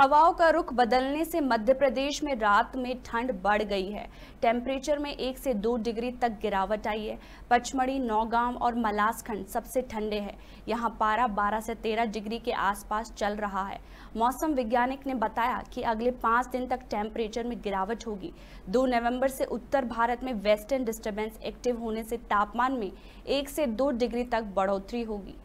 हवाओं का रुख बदलने से मध्य प्रदेश में रात में ठंड बढ़ गई है टेम्परेचर में एक से दो डिग्री तक गिरावट आई है पचमढ़ी नौगांव और मलासखंड सबसे ठंडे हैं यहां पारा 12 से 13 डिग्री के आसपास चल रहा है मौसम वैज्ञानिक ने बताया कि अगले पाँच दिन तक टेम्परेचर में गिरावट होगी दो नवम्बर से उत्तर भारत में वेस्टर्न डिस्टर्बेंस एक्टिव होने से तापमान में एक से दो डिग्री तक बढ़ोतरी होगी